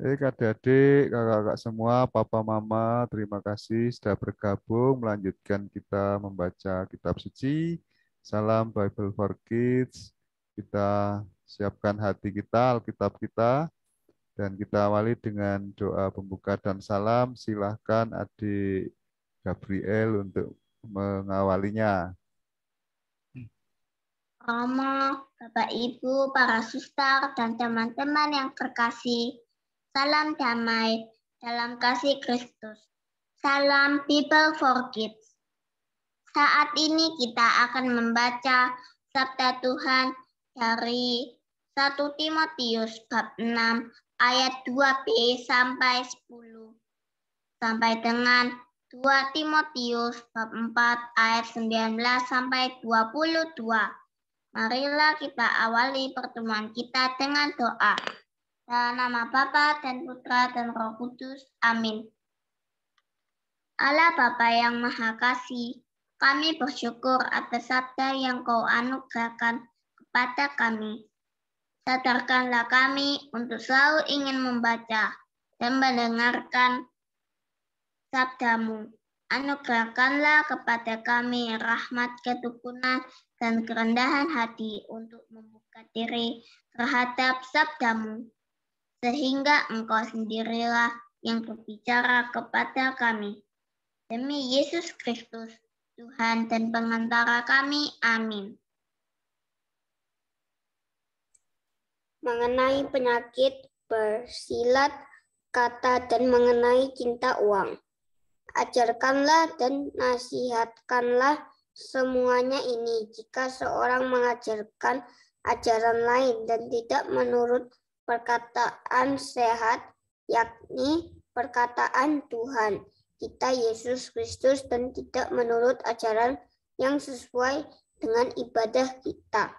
Baik adik-adik, kakak-kakak semua, papa mama, terima kasih sudah bergabung melanjutkan kita membaca kitab suci. Salam Bible for Kids. Kita siapkan hati kita, Alkitab kita, dan kita awali dengan doa pembuka dan salam. Silahkan adik Gabriel untuk mengawalinya. Mama, Bapak Ibu, para suster, dan teman-teman yang terkasih. Salam damai dalam kasih Kristus. Salam People for Kids. Saat ini kita akan membaca Sabda Tuhan dari 1 Timotius bab 6 ayat 2b sampai 10 sampai dengan 2 Timotius bab 4 ayat 19 sampai 22. Marilah kita awali pertemuan kita dengan doa. Dalam nama Bapa dan Putra dan Roh Kudus. Amin. Allah Bapa yang Maha Kasih, kami bersyukur atas sabda yang kau anugerahkan kepada kami. Sadarkanlah kami untuk selalu ingin membaca dan mendengarkan sabdamu. Anugerahkanlah kepada kami rahmat ketukunan dan kerendahan hati untuk membuka diri terhadap sabdamu sehingga engkau sendirilah yang berbicara kepada kami. Demi Yesus Kristus, Tuhan dan pengantara kami. Amin. Mengenai penyakit bersilat kata dan mengenai cinta uang. Ajarkanlah dan nasihatkanlah semuanya ini jika seorang mengajarkan ajaran lain dan tidak menurut perkataan sehat, yakni perkataan Tuhan kita Yesus Kristus dan tidak menurut ajaran yang sesuai dengan ibadah kita.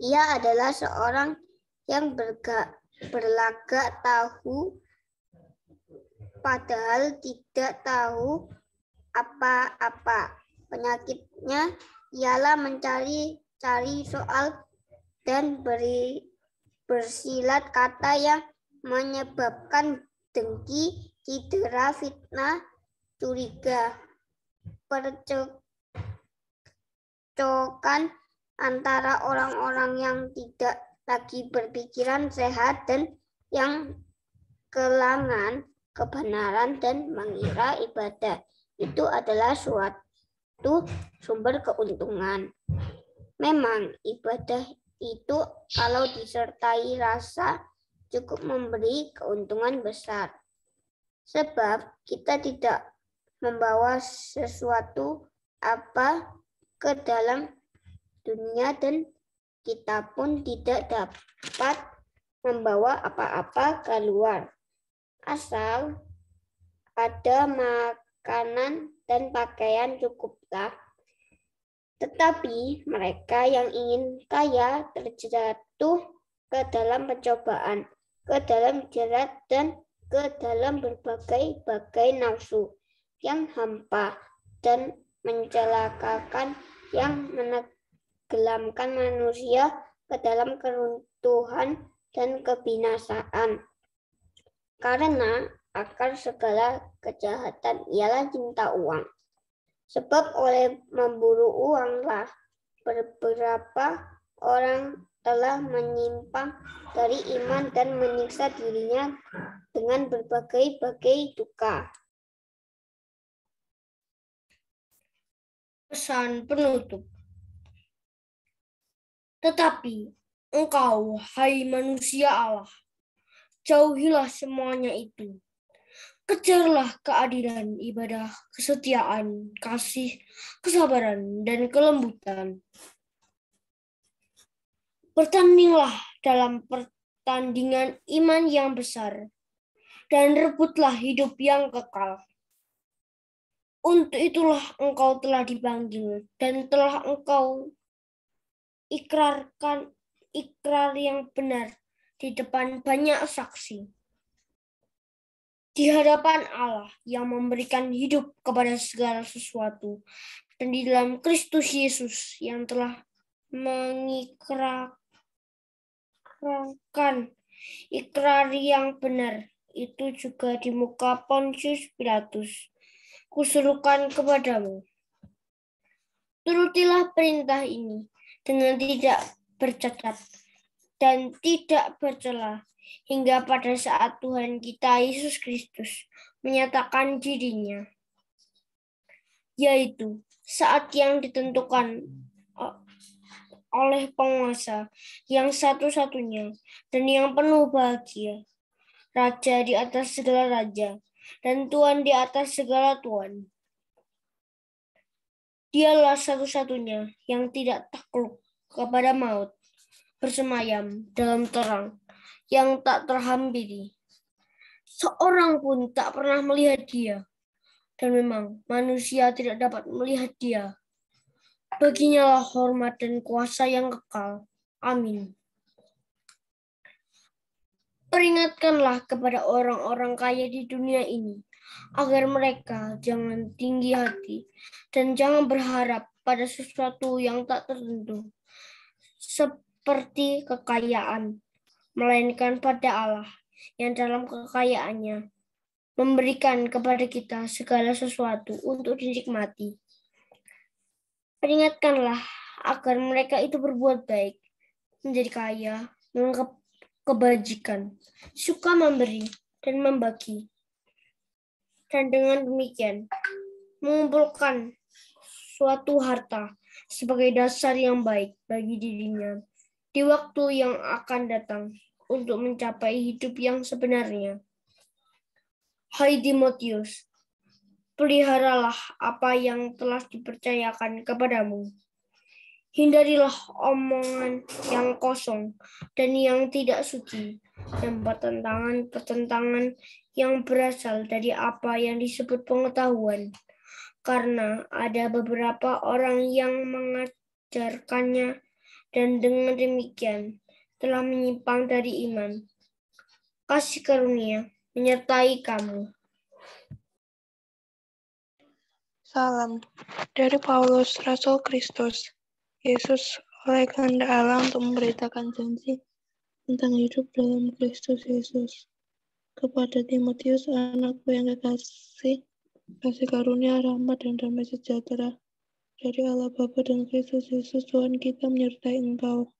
Ia adalah seorang yang berga, berlagak tahu padahal tidak tahu apa-apa. Penyakitnya ialah mencari-cari soal dan beri bersilat kata yang menyebabkan dengki, cedera, fitnah, curiga, percocokan antara orang-orang yang tidak lagi berpikiran sehat dan yang kelangan kebenaran dan mengira ibadah itu adalah suatu sumber keuntungan. Memang ibadah itu kalau disertai rasa cukup memberi keuntungan besar. Sebab kita tidak membawa sesuatu apa ke dalam dunia dan kita pun tidak dapat membawa apa-apa keluar. Asal ada makanan dan pakaian cukuplah tetapi mereka yang ingin kaya terjatuh ke dalam pencobaan, ke dalam jerat, dan ke dalam berbagai-bagai nafsu yang hampa dan mencelakakan yang menenggelamkan manusia ke dalam keruntuhan dan kebinasaan. Karena akar segala kejahatan ialah cinta uang. Sebab oleh memburu uanglah beberapa orang telah menyimpang dari iman dan menyiksa dirinya dengan berbagai-bagai duka. Pesan penutup. Tetapi engkau, hai manusia Allah, jauhilah semuanya itu Kejarlah keadilan, ibadah, kesetiaan, kasih, kesabaran, dan kelembutan. Bertandinglah dalam pertandingan iman yang besar, dan rebutlah hidup yang kekal. Untuk itulah engkau telah dipanggil, dan telah engkau ikrarkan ikrar yang benar di depan banyak saksi di hadapan Allah yang memberikan hidup kepada segala sesuatu dan di dalam Kristus Yesus yang telah mengikrarkan ikrar yang benar itu juga di muka Pontius Pilatus. Kuserukan kepadamu. Turutilah perintah ini dengan tidak bercacat dan tidak bercela hingga pada saat Tuhan kita Yesus Kristus menyatakan dirinya yaitu saat yang ditentukan oleh penguasa yang satu-satunya dan yang penuh bahagia raja di atas segala raja dan Tuhan di atas segala Tuhan dialah satu-satunya yang tidak takluk kepada maut bersemayam dalam terang yang tak terhampiri. Seorang pun tak pernah melihat dia, dan memang manusia tidak dapat melihat dia. Baginya lah hormat dan kuasa yang kekal. Amin. Peringatkanlah kepada orang-orang kaya di dunia ini, agar mereka jangan tinggi hati dan jangan berharap pada sesuatu yang tak tertentu, sebab seperti kekayaan, melainkan pada Allah yang dalam kekayaannya memberikan kepada kita segala sesuatu untuk dinikmati. Peringatkanlah agar mereka itu berbuat baik, menjadi kaya, menganggap kebajikan, suka memberi, dan membagi. Dan dengan demikian, mengumpulkan suatu harta sebagai dasar yang baik bagi dirinya di waktu yang akan datang untuk mencapai hidup yang sebenarnya. Hai Timotius, peliharalah apa yang telah dipercayakan kepadamu. Hindarilah omongan yang kosong dan yang tidak suci, dan pertentangan-pertentangan yang berasal dari apa yang disebut pengetahuan. Karena ada beberapa orang yang mengajarkannya dan dengan demikian telah menyimpang dari iman. Kasih karunia menyertai kamu. Salam dari Paulus Rasul Kristus. Yesus oleh kehendak Allah untuk memberitakan janji tentang hidup dalam Kristus Yesus. Kepada Timotius, anakku yang kekasih, kasih karunia, rahmat, dan damai sejahtera dari Allah Bapa dan Kristus Yesus Tuhan kita menyertai engkau.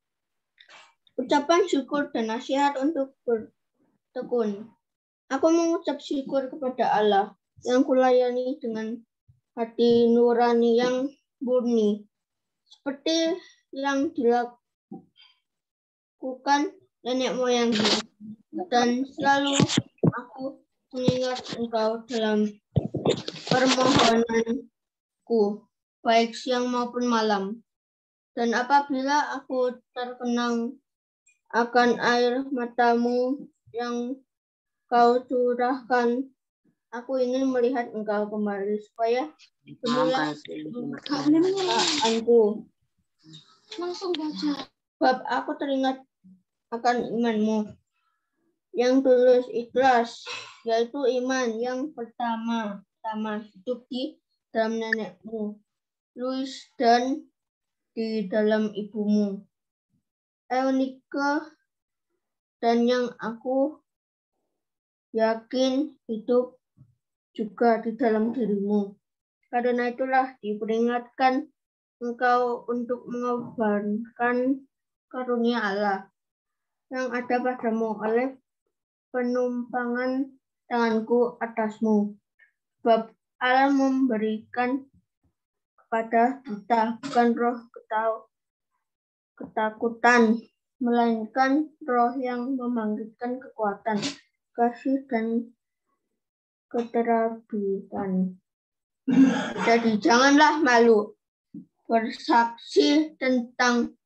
Ucapan syukur dan nasihat untuk bertekun. Aku mengucap syukur kepada Allah yang kulayani dengan hati nurani yang murni. Seperti yang dilakukan nenek moyangku. Dan selalu aku mengingat engkau dalam permohonanku baik siang maupun malam. Dan apabila aku terkenang akan air matamu yang kau curahkan, aku ingin melihat engkau kembali supaya aku aku Langsung baca. Bab aku teringat akan imanmu yang tulus ikhlas, yaitu iman yang pertama, pertama hidup di dalam nenekmu. Louis dan di dalam ibumu. Eunike dan yang aku yakin hidup juga di dalam dirimu. Karena itulah diperingatkan engkau untuk mengorbankan karunia Allah yang ada padamu oleh penumpangan tanganku atasmu. Sebab Allah memberikan pada kita bukan roh ketakutan, melainkan roh yang memanggilkan kekuatan, kasih dan keterabitan. Jadi janganlah malu bersaksi tentang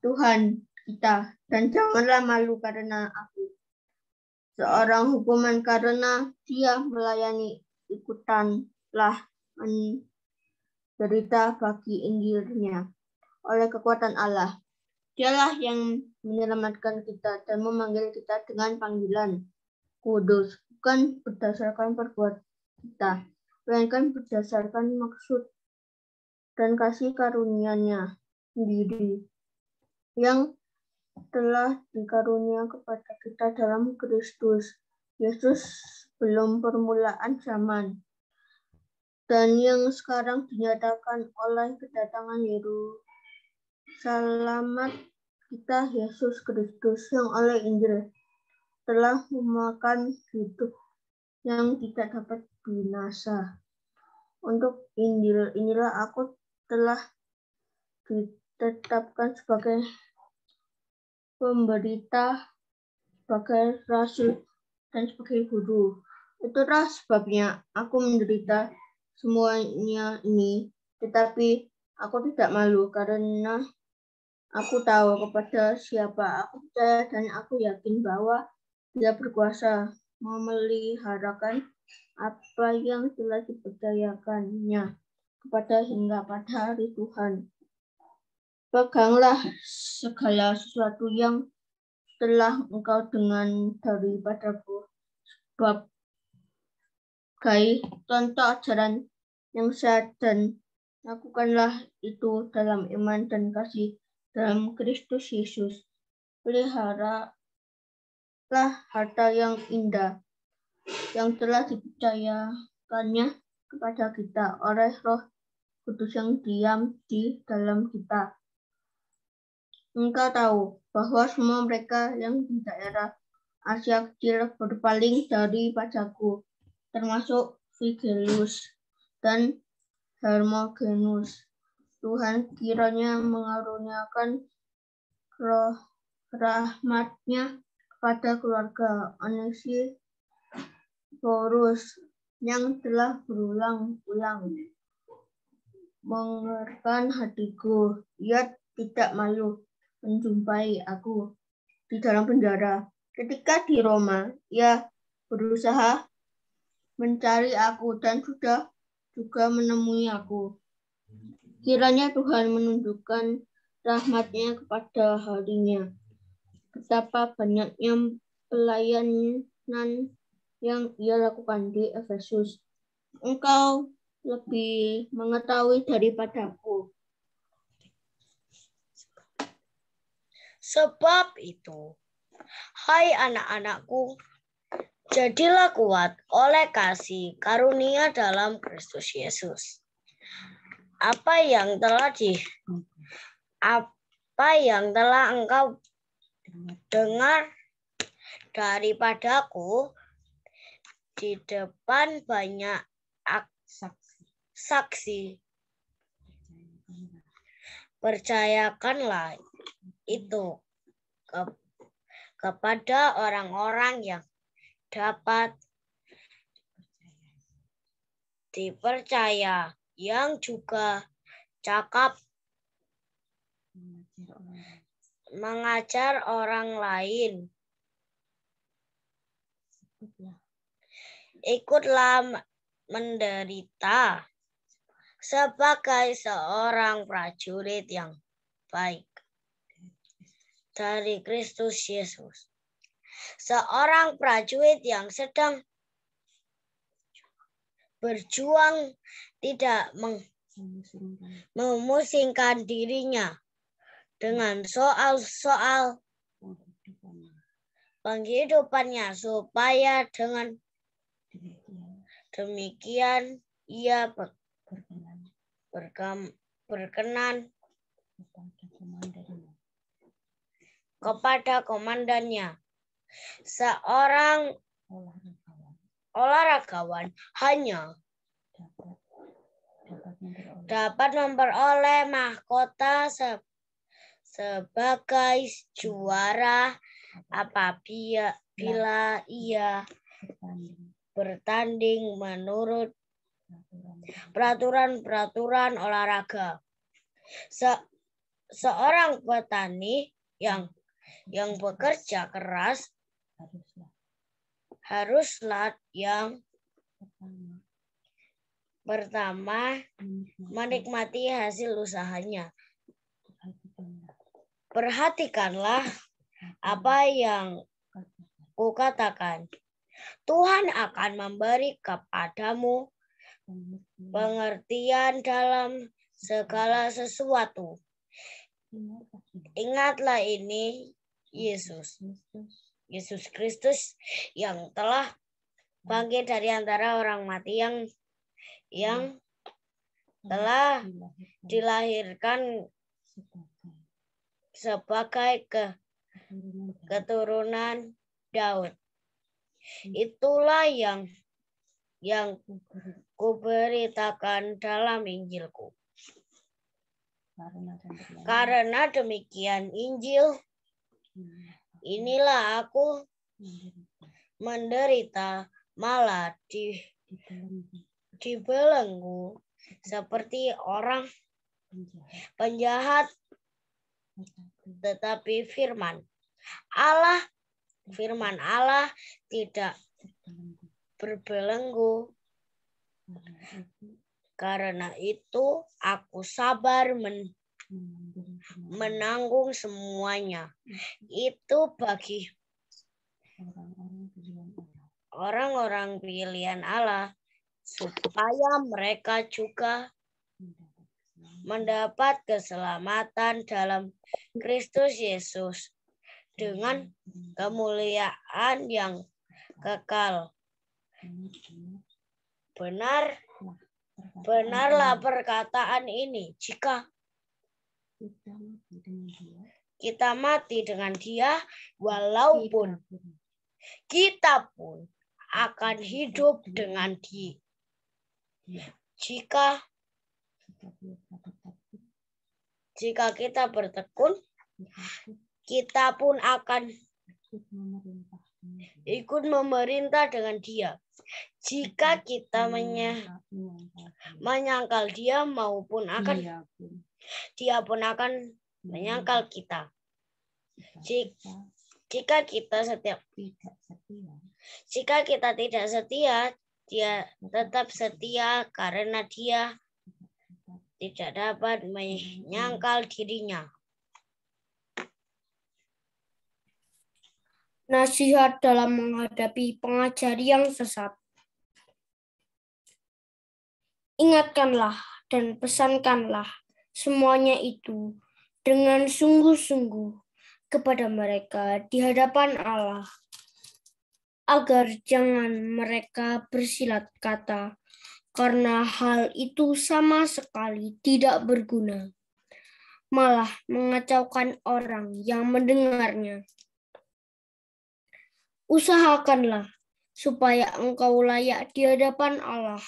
Tuhan kita dan janganlah malu karena aku seorang hukuman karena dia melayani ikutanlah berita bagi Injilnya oleh kekuatan Allah. Dialah yang menyelamatkan kita dan memanggil kita dengan panggilan kudus, bukan berdasarkan perbuatan kita, melainkan berdasarkan maksud dan kasih karunia-Nya sendiri yang telah dikarunia kepada kita dalam Kristus Yesus belum permulaan zaman dan yang sekarang dinyatakan oleh kedatangan Yerusalem kita Yesus Kristus yang oleh Injil telah memakan hidup yang tidak dapat binasa. Untuk Injil inilah aku telah ditetapkan sebagai pemberita, sebagai rasul, dan sebagai guru. Itulah sebabnya aku menderita semuanya ini, tetapi aku tidak malu karena aku tahu kepada siapa aku percaya dan aku yakin bahwa dia berkuasa memeliharakan apa yang telah dipercayakannya kepada hingga pada hari Tuhan. Peganglah segala sesuatu yang telah engkau dengan daripada sebab sebagai contoh ajaran yang sehat dan lakukanlah itu dalam iman dan kasih dalam Kristus Yesus. Peliharalah harta yang indah yang telah dipercayakannya kepada kita oleh roh kudus yang diam di dalam kita. Engkau tahu bahwa semua mereka yang di daerah Asia Kecil berpaling dari pajakku termasuk Vigilius dan Hermogenus. Tuhan kiranya mengaruniakan roh rahmatnya kepada keluarga Onesi Horus yang telah berulang-ulang mengerikan hatiku. Ia tidak malu menjumpai aku di dalam penjara. Ketika di Roma, ia berusaha mencari aku dan sudah juga menemui aku. Kiranya Tuhan menunjukkan rahmatnya kepada harinya. Betapa banyaknya pelayanan yang ia lakukan di Efesus. Engkau lebih mengetahui daripadaku. Sebab itu, hai anak-anakku, Jadilah kuat oleh kasih karunia dalam Kristus Yesus. Apa yang telah di apa yang telah engkau dengar daripadaku di depan banyak saksi. Percayakanlah itu ke, kepada orang-orang yang dapat dipercaya yang juga cakap mengajar orang lain. Ikutlah menderita sebagai seorang prajurit yang baik dari Kristus Yesus. Seorang prajurit yang sedang berjuang tidak meng memusingkan dirinya dengan soal-soal penghidupannya supaya dengan demikian ia berkenan berkenan kepada komandannya Seorang olahragawan, olahragawan hanya dapat, dapat, memperoleh. mahkota se sebagai juara apabila bila ia bertanding menurut peraturan-peraturan olahraga. Se seorang petani yang yang bekerja keras haruslah haruslah yang pertama Pertama, menikmati hasil usahanya. Perhatikanlah apa yang kukatakan. Tuhan akan memberi kepadamu pengertian dalam segala sesuatu. Ingatlah ini, Yesus. Yesus Kristus yang telah hmm. bangkit dari antara orang mati yang yang hmm. telah dilahirkan sebagai ke, keturunan Daud. Hmm. Itulah yang yang kuberitakan dalam Injilku. Karena demikian Injil inilah aku menderita malah di di belenggu seperti orang penjahat tetapi firman Allah firman Allah tidak berbelenggu karena itu aku sabar men menanggung semuanya. Hmm. Itu bagi orang-orang pilihan Allah supaya mereka juga mendapat keselamatan dalam Kristus Yesus dengan kemuliaan yang kekal. Benar nah, benarlah perkataan ini jika kita mati dengan dia. walaupun kita pun, kita pun akan hidup dengan dia. Iya. Jika jika kita bertekun, kita pun akan ikut memerintah dengan dia. Jika kita menyangkal dia maupun akan iya, dia pun akan menyangkal hmm. kita. Jika kita setiap jika kita tidak setia, dia tetap setia karena dia tidak dapat menyangkal dirinya. Nasihat dalam menghadapi pengajar yang sesat. Ingatkanlah dan pesankanlah semuanya itu dengan sungguh-sungguh kepada mereka di hadapan Allah, agar jangan mereka bersilat kata, karena hal itu sama sekali tidak berguna, malah mengacaukan orang yang mendengarnya. Usahakanlah supaya engkau layak di hadapan Allah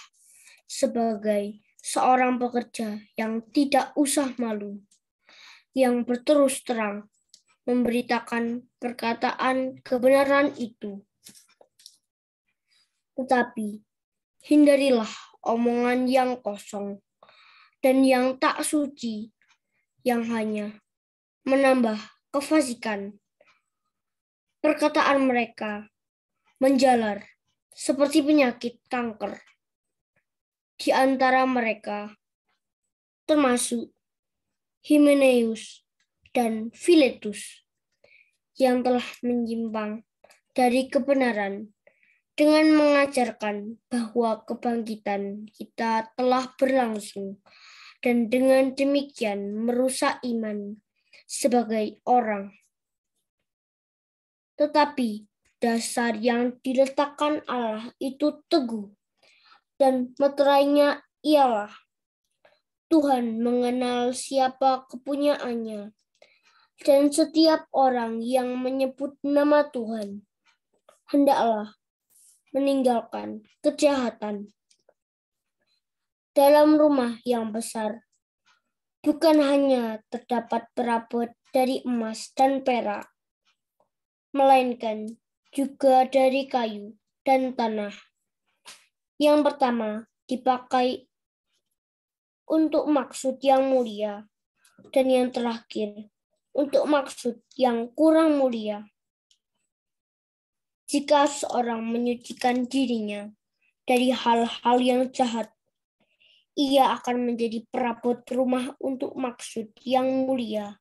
sebagai seorang pekerja yang tidak usah malu, yang berterus terang, memberitakan perkataan kebenaran itu. Tetapi hindarilah omongan yang kosong dan yang tak suci, yang hanya menambah kefasikan. Perkataan mereka menjalar seperti penyakit kanker di antara mereka, termasuk Himeneus dan Filetus, yang telah menyimpang dari kebenaran dengan mengajarkan bahwa kebangkitan kita telah berlangsung dan dengan demikian merusak iman sebagai orang. Tetapi dasar yang diletakkan Allah itu teguh dan meterainya ialah Tuhan mengenal siapa kepunyaannya dan setiap orang yang menyebut nama Tuhan hendaklah meninggalkan kejahatan dalam rumah yang besar. Bukan hanya terdapat perabot dari emas dan perak, melainkan juga dari kayu dan tanah. Yang pertama, dipakai untuk maksud yang mulia. Dan yang terakhir, untuk maksud yang kurang mulia. Jika seorang menyucikan dirinya dari hal-hal yang jahat, ia akan menjadi perabot rumah untuk maksud yang mulia.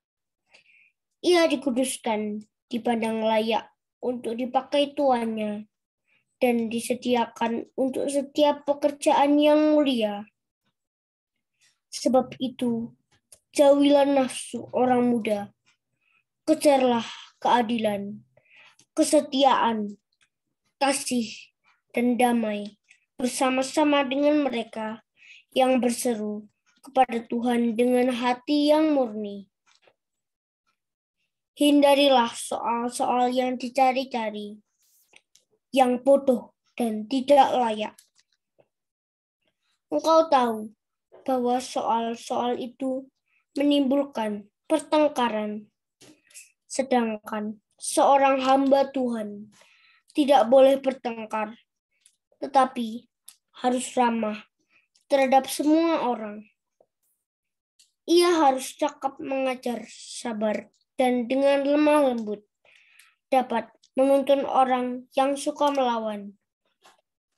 Ia dikuduskan, di dipandang layak untuk dipakai tuannya dan disediakan untuk setiap pekerjaan yang mulia. Sebab itu, jauhilah nafsu orang muda. Kejarlah keadilan, kesetiaan, kasih, dan damai bersama-sama dengan mereka yang berseru kepada Tuhan dengan hati yang murni. Hindarilah soal-soal yang dicari-cari, yang bodoh dan tidak layak. Engkau tahu bahwa soal-soal itu menimbulkan pertengkaran, sedangkan seorang hamba Tuhan tidak boleh bertengkar, tetapi harus ramah terhadap semua orang. Ia harus cakap mengajar sabar dan dengan lemah lembut dapat menuntun orang yang suka melawan.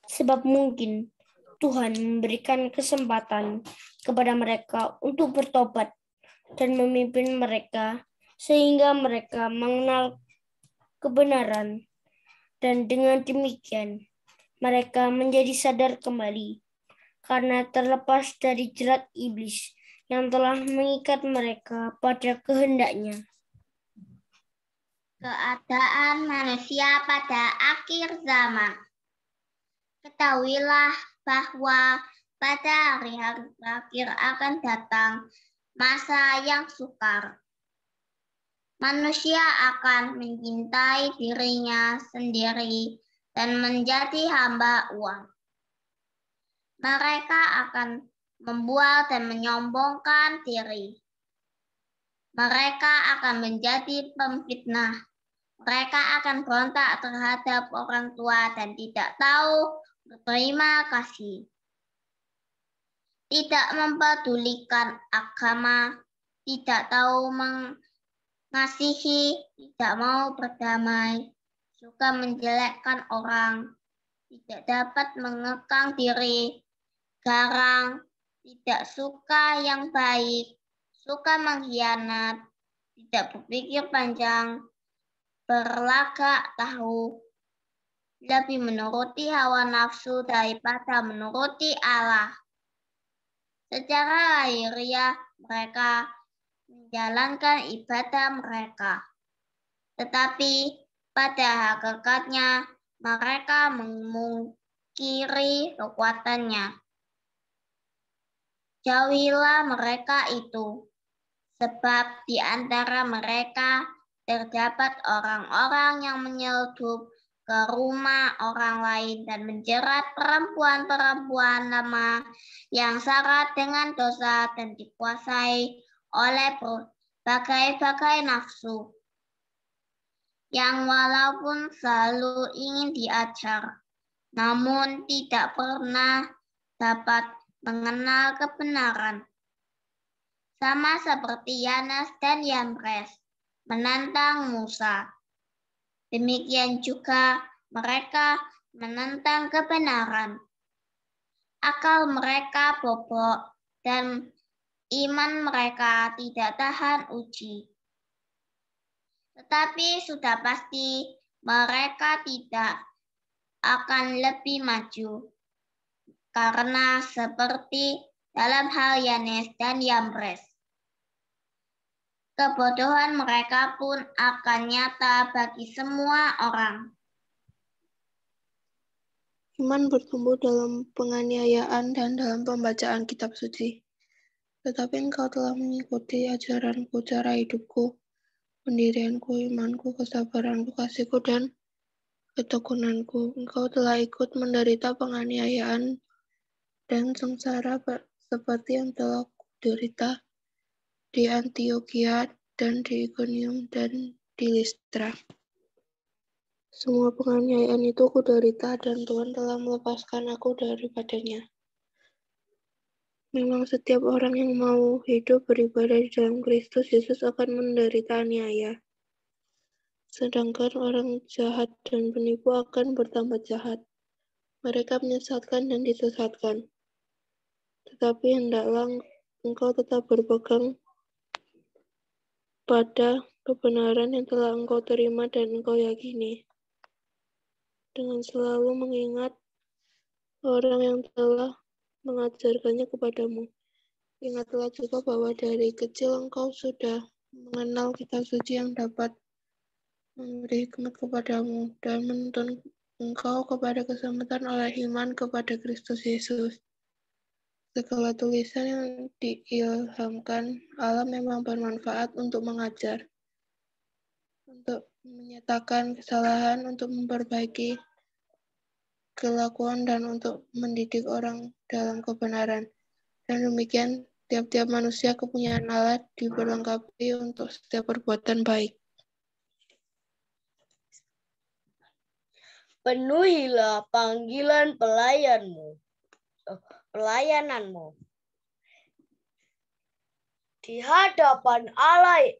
Sebab mungkin Tuhan memberikan kesempatan kepada mereka untuk bertobat dan memimpin mereka sehingga mereka mengenal kebenaran dan dengan demikian mereka menjadi sadar kembali karena terlepas dari jerat iblis yang telah mengikat mereka pada kehendaknya keadaan manusia pada akhir zaman. Ketahuilah bahwa pada hari akhir akan datang masa yang sukar. Manusia akan mencintai dirinya sendiri dan menjadi hamba uang. Mereka akan membual dan menyombongkan diri. Mereka akan menjadi pemfitnah mereka akan berontak terhadap orang tua dan tidak tahu berterima kasih. Tidak mempedulikan agama, tidak tahu mengasihi, tidak mau berdamai, suka menjelekkan orang, tidak dapat mengekang diri, garang, tidak suka yang baik, suka mengkhianat, tidak berpikir panjang, berlagak tahu lebih menuruti hawa nafsu daripada menuruti Allah. Secara akhirnya mereka menjalankan ibadah mereka. Tetapi pada hakikatnya mereka mengungkiri kekuatannya. Jauhilah mereka itu, sebab di antara mereka terdapat orang-orang yang menyeludup ke rumah orang lain dan menjerat perempuan-perempuan lama yang syarat dengan dosa dan dikuasai oleh berbagai-bagai nafsu yang walaupun selalu ingin diajar, namun tidak pernah dapat mengenal kebenaran. Sama seperti Yanas dan Yambres menantang Musa. Demikian juga mereka menentang kebenaran. Akal mereka bobok dan iman mereka tidak tahan uji. Tetapi sudah pasti mereka tidak akan lebih maju. Karena seperti dalam hal Yanes dan Yambres, kebodohan mereka pun akan nyata bagi semua orang. Iman bertumbuh dalam penganiayaan dan dalam pembacaan kitab suci. Tetapi engkau telah mengikuti ajaranku, cara hidupku, pendirianku, imanku, kesabaranku, kasihku, dan ketekunanku. Engkau telah ikut menderita penganiayaan dan sengsara seperti yang telah kuderita di Antioquia dan di Iconium dan di Listra. Semua penganiayaan itu aku dan Tuhan telah melepaskan aku daripadanya. Memang setiap orang yang mau hidup beribadah di dalam Kristus, Yesus akan menderita aniaya. Sedangkan orang jahat dan penipu akan bertambah jahat. Mereka menyesatkan dan disesatkan. Tetapi hendaklah engkau tetap berpegang pada kebenaran yang telah engkau terima dan engkau yakini. Dengan selalu mengingat orang yang telah mengajarkannya kepadamu. Ingatlah juga bahwa dari kecil engkau sudah mengenal kitab suci yang dapat memberi hikmat kepadamu dan menuntun engkau kepada keselamatan oleh iman kepada Kristus Yesus segala tulisan yang diilhamkan Allah memang bermanfaat untuk mengajar, untuk menyatakan kesalahan, untuk memperbaiki kelakuan dan untuk mendidik orang dalam kebenaran. Dan demikian, tiap-tiap manusia kepunyaan alat diperlengkapi untuk setiap perbuatan baik. Penuhilah panggilan pelayanmu. Oh pelayananmu. Di hadapan Allah,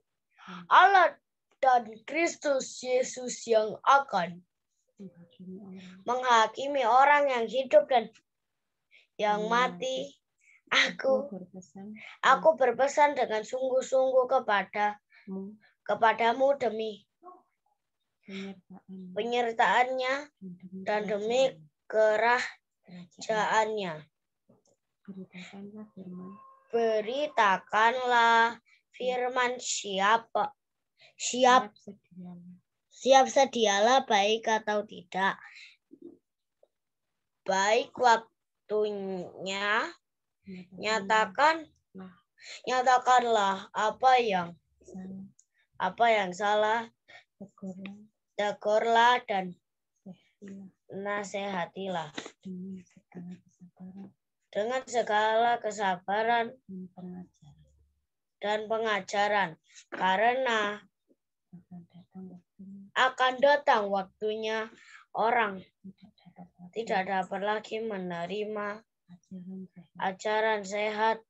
Allah dan Kristus Yesus yang akan menghakimi orang yang hidup dan yang iya. mati. Aku aku berpesan dengan sungguh-sungguh kepada kepadamu demi penyertaannya dan demi kerajaannya. Beritakanlah firman. Beritakanlah firman siapa siap siap sedialah. baik atau tidak baik waktunya nyatakan nyatakanlah apa yang apa yang salah tegurlah, tegurlah dan nasehatilah dengan segala kesabaran dengan segala kesabaran dan pengajaran karena akan datang waktunya orang tidak dapat lagi menerima ajaran sehat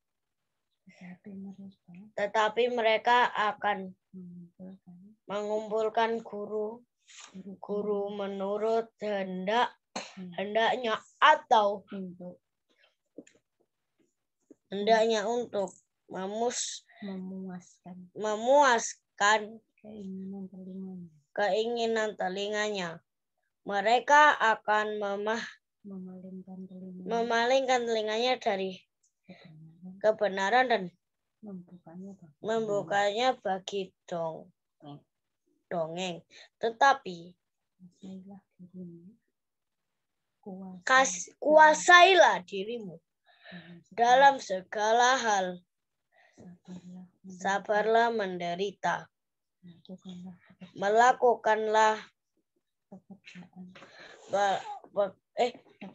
tetapi mereka akan mengumpulkan guru guru menurut hendak hendaknya atau hendaknya untuk memus memuaskan memuaskan keinginan telinganya. Keinginan telinganya. Mereka akan memah memalingkan telinganya, memalingkan telinganya dari kebenaran, kebenaran dan membukanya bagi, membukanya bagi dong dongeng. Tetapi kuasailah dirimu. kuasailah dirimu dalam segala hal. Sabarlah menderita. Melakukanlah eh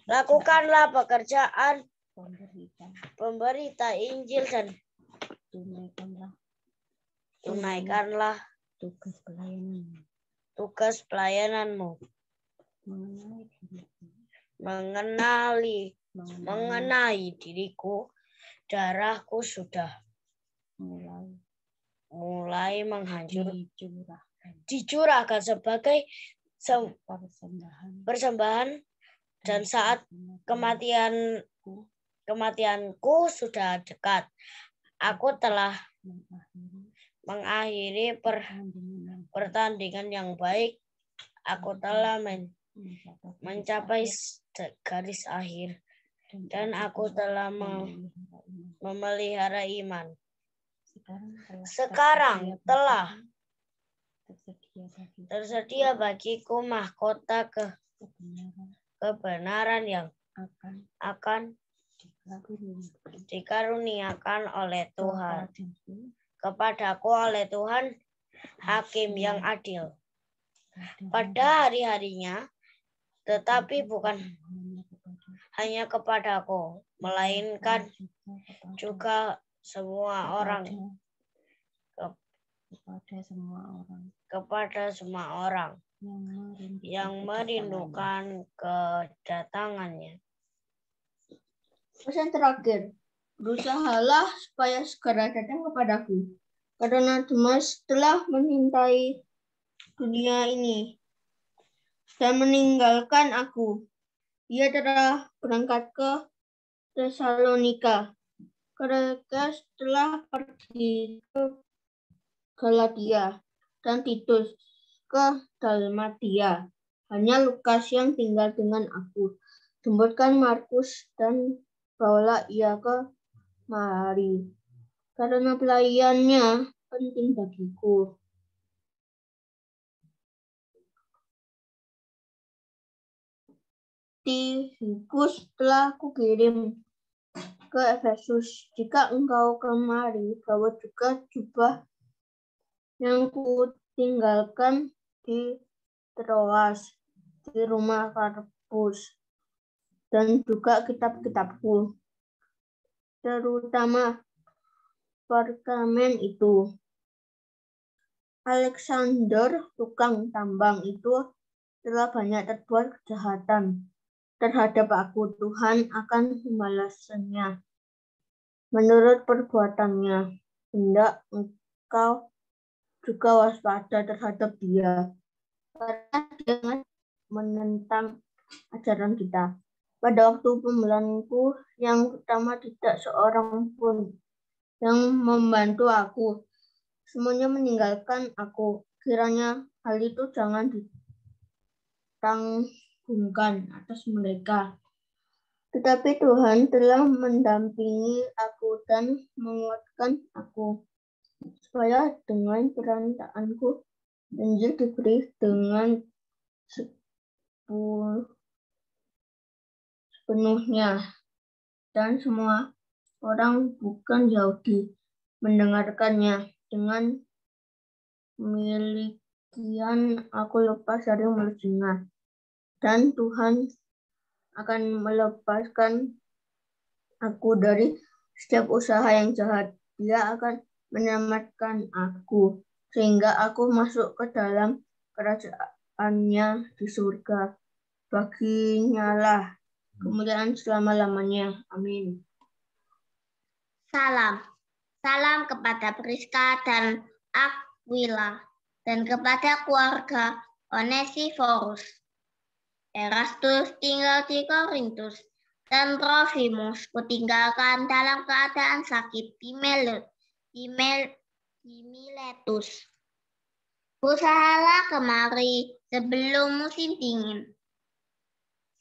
lakukanlah pekerjaan pemberita Injil dan tunaikanlah tunaikanlah tugas pelayananmu. Tugas pelayananmu. Mengenali mengenai, diriku, darahku sudah mulai mulai menghancur dicurahkan, dicurahkan sebagai se persembahan. persembahan dan saat kematian kematianku sudah dekat aku telah mengakhiri per, pertandingan yang baik aku telah men, mencapai garis akhir dan aku telah memelihara iman. Sekarang telah tersedia bagiku mahkota ke kebenaran yang akan dikaruniakan oleh Tuhan kepadaku oleh Tuhan hakim yang adil pada hari-harinya tetapi bukan hanya kepadaku, melainkan juga semua orang. Kepada semua orang. Kepada semua orang yang merindukan kedatangannya. Pesan terakhir, berusahalah supaya segera datang kepadaku, karena Demas telah mencintai dunia ini dan meninggalkan aku. Ia telah berangkat ke Tesalonika. Mereka setelah pergi ke Galatia dan Titus ke Dalmatia. Hanya Lukas yang tinggal dengan aku. Jemputkan Markus dan bawalah ia ke Mari. Karena pelayannya penting bagiku. Tihikus telah kukirim ke Efesus. Jika engkau kemari, bawa juga jubah yang kutinggalkan di Troas, di rumah Karpus, dan juga kitab-kitabku, terutama perkamen itu. Alexander, tukang tambang itu, telah banyak terbuat kejahatan terhadap aku, Tuhan akan membalasnya menurut perbuatannya. Hendak engkau juga waspada terhadap dia, karena dia menentang ajaran kita. Pada waktu pembelanku yang pertama tidak seorang pun yang membantu aku. Semuanya meninggalkan aku. Kiranya hal itu jangan ditang sungkan atas mereka. Tetapi Tuhan telah mendampingi aku dan menguatkan aku, supaya dengan perantaanku Injil diberi dengan sepenuhnya dan semua orang bukan Yahudi mendengarkannya dengan milikian aku lepas dari mulut dan Tuhan akan melepaskan aku dari setiap usaha yang jahat. Dia akan menyelamatkan aku sehingga aku masuk ke dalam kerajaannya di surga. Baginya lah kemuliaan selama-lamanya. Amin. Salam. Salam kepada Priska dan Aquila dan kepada keluarga Onesiforus Erastus tinggal di Korintus, dan Trofimus kutinggalkan dalam keadaan sakit di, Mel di, Mel di Miletus. Usahalah kemari sebelum musim dingin.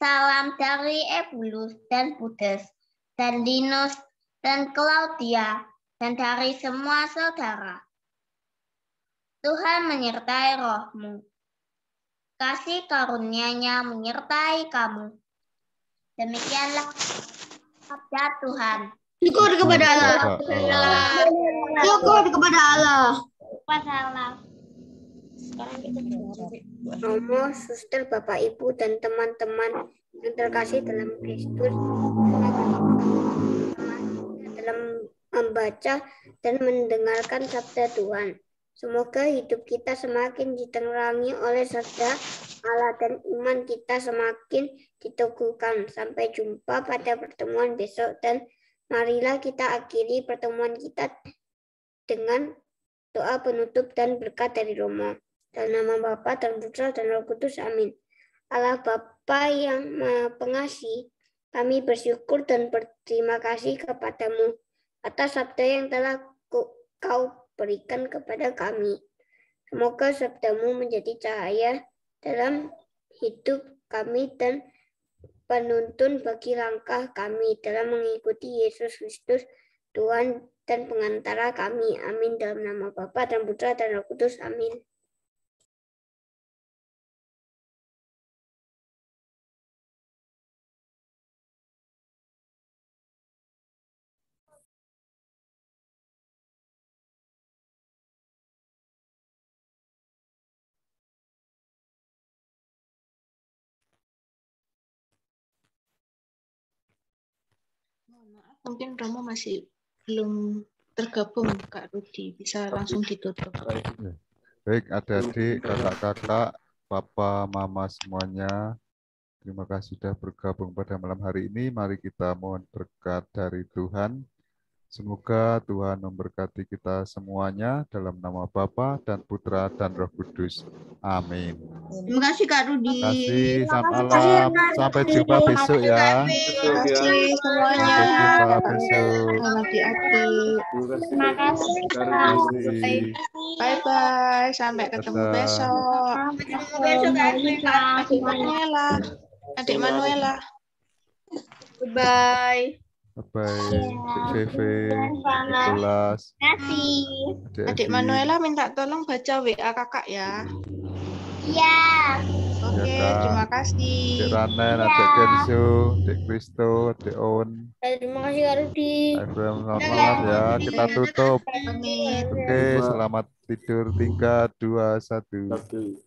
Salam dari Ebulus dan Budes, dan Linus dan Claudia, dan dari semua saudara. Tuhan menyertai rohmu kasih karunia-Nya menyertai kamu. Demikianlah sabda Tuhan. Syukur kepada Allah. Syukur kepada Allah. Kepada Allah. Romo, suster, bapak, ibu, dan teman-teman yang terkasih dalam Kristus, dalam membaca dan mendengarkan sabda Tuhan. Semoga hidup kita semakin diterangi oleh serta Allah dan iman kita semakin diteguhkan. Sampai jumpa pada pertemuan besok dan marilah kita akhiri pertemuan kita dengan doa penutup dan berkat dari Roma. Dalam nama Bapa dan Putra dan Roh Kudus. Amin. Allah Bapa yang Maha Pengasih, kami bersyukur dan berterima kasih kepadamu atas sabda yang telah kau berikan kepada kami. Semoga sabdamu menjadi cahaya dalam hidup kami dan penuntun bagi langkah kami dalam mengikuti Yesus Kristus, Tuhan dan pengantara kami. Amin. Dalam nama Bapa dan Putra dan Roh Kudus. Amin. maaf mungkin Romo masih belum tergabung Kak Rudi bisa langsung ditutup baik ada di kakak-kakak papa mama semuanya terima kasih sudah bergabung pada malam hari ini mari kita mohon berkat dari Tuhan Semoga Tuhan memberkati kita semuanya dalam nama Bapa dan Putra dan Roh Kudus. Amin. Terima kasih Kak Rudi. Terima kasih. Selamat malam. Sampai jumpa besok ya. Terima kasih semuanya. Sampai jumpa besok. Terima kasih. Terima kasih. Bye bye. Sampai ketemu besok. Sampai ketemu besok Kak Adik Manuela. Adik Manuela. Goodbye. Bye. CV, kelas. Kasih. Adik Manuela minta tolong baca WA kakak ya. Iya. Oke, okay, ya, terima kasih. Adik Ranen, ya. Adik Kenzo, Adik Kristo, Adik On. Eh, terima kasih Kak Rudi. Selamat malam ya, kita tutup. Oke, okay, selamat tidur tingkat dua satu.